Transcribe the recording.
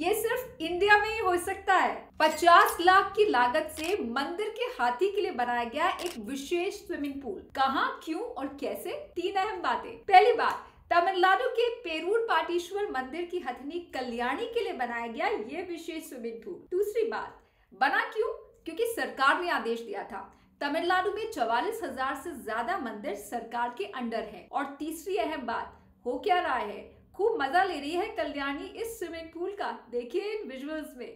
ये सिर्फ इंडिया में ही हो सकता है 50 लाख की लागत से मंदिर के हाथी के लिए बनाया गया एक विशेष स्विमिंग पूल कहाँ क्यों और कैसे तीन अहम बातें पहली बात तमिलनाडु के पेरूर पाटेश्वर मंदिर की हथनी कल्याणी के लिए बनाया गया ये विशेष स्विमिंग पूल दूसरी बात बना क्यों क्योंकि सरकार ने आदेश दिया था तमिलनाडु में चौवालीस हजार से ज्यादा मंदिर सरकार के अंडर है और तीसरी अहम बात हो क्या रहा है खूब मजा ले रही है कल्याणी इस स्विमिंग पूल का देखिए इन विजुअल्स में